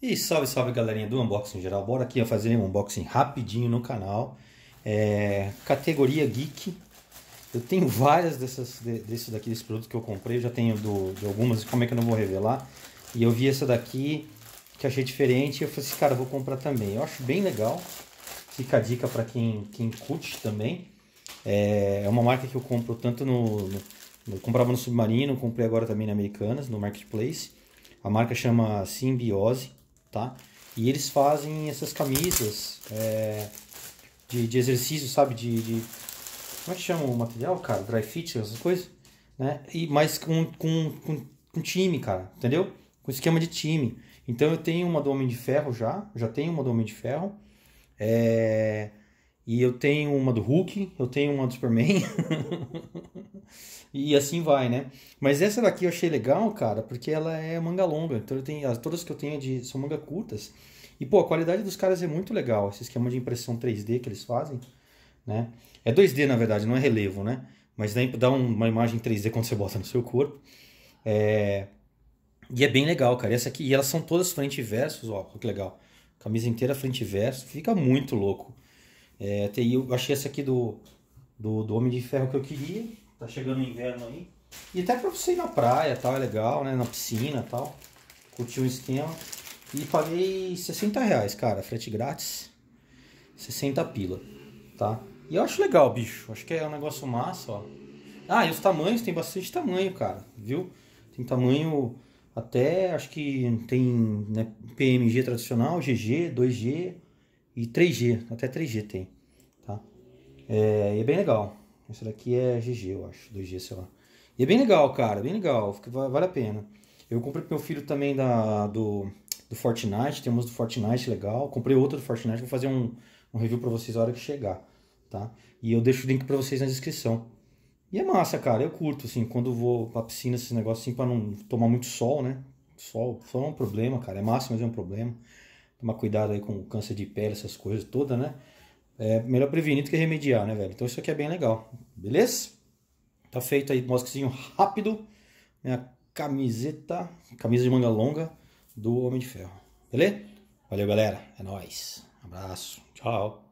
E salve, salve galerinha do Unboxing Geral. Bora aqui fazer um unboxing rapidinho no canal. É, categoria Geek. Eu tenho várias dessas, desses daqui, desse produto que eu comprei. Eu já tenho do, de algumas, como é que eu não vou revelar. E eu vi essa daqui, que achei diferente. E eu falei assim, cara, eu vou comprar também. Eu acho bem legal. Fica a dica para quem, quem curte também. É, é uma marca que eu compro tanto no, no... Eu comprava no Submarino, comprei agora também na Americanas, no Marketplace. A marca chama Simbiose tá? E eles fazem essas camisas é, de, de exercício, sabe? De, de, Como é que chama o material, cara? Dry fit, essas coisas, né? E, mas com, com, com, com time, cara, entendeu? Com esquema de time. Então eu tenho uma do Homem de Ferro já, já tenho uma do Homem de Ferro. É... E eu tenho uma do Hulk, eu tenho uma do Superman. E assim vai, né? Mas essa daqui eu achei legal, cara, porque ela é manga longa. Então eu tenho, todas que eu tenho é de, são manga curtas. E, pô, a qualidade dos caras é muito legal. Esse esquema de impressão 3D que eles fazem, né? É 2D, na verdade, não é relevo, né? Mas dá uma imagem 3D quando você bota no seu corpo. É... E é bem legal, cara. E essa aqui, e elas são todas frente e verso, ó, que legal. Camisa inteira frente e verso, fica muito louco. É, eu achei essa aqui do, do, do Homem de Ferro que eu queria. Tá chegando o inverno aí. E até pra você ir na praia tal, é legal, né? Na piscina tal. Curtir o esquema. E paguei 60 reais, cara. Frete grátis. 60 pila, tá? E eu acho legal, bicho. Acho que é um negócio massa, ó. Ah, e os tamanhos, tem bastante tamanho, cara. Viu? Tem tamanho até, acho que tem né, PMG tradicional, GG, 2G e 3G. Até 3G tem, tá? É, e é bem legal. Isso daqui é GG, eu acho. 2G, sei lá. E é bem legal, cara. Bem legal. Vale a pena. Eu comprei pro meu filho também da, do, do Fortnite. temos do Fortnite legal. Comprei outro do Fortnite. Vou fazer um, um review pra vocês a hora que chegar. Tá? E eu deixo o link pra vocês na descrição. E é massa, cara. Eu curto, assim. Quando vou pra piscina, esses negócios assim, pra não tomar muito sol, né? Sol, sol é um problema, cara. É massa, mas é um problema. Tomar cuidado aí com o câncer de pele, essas coisas todas, né? É melhor prevenir do que remediar, né, velho? Então isso aqui é bem legal, beleza? Tá feito aí mosquezinho rápido. Minha camiseta, camisa de manga longa do Homem de Ferro. Beleza? Valeu, galera. É nóis. Abraço. Tchau.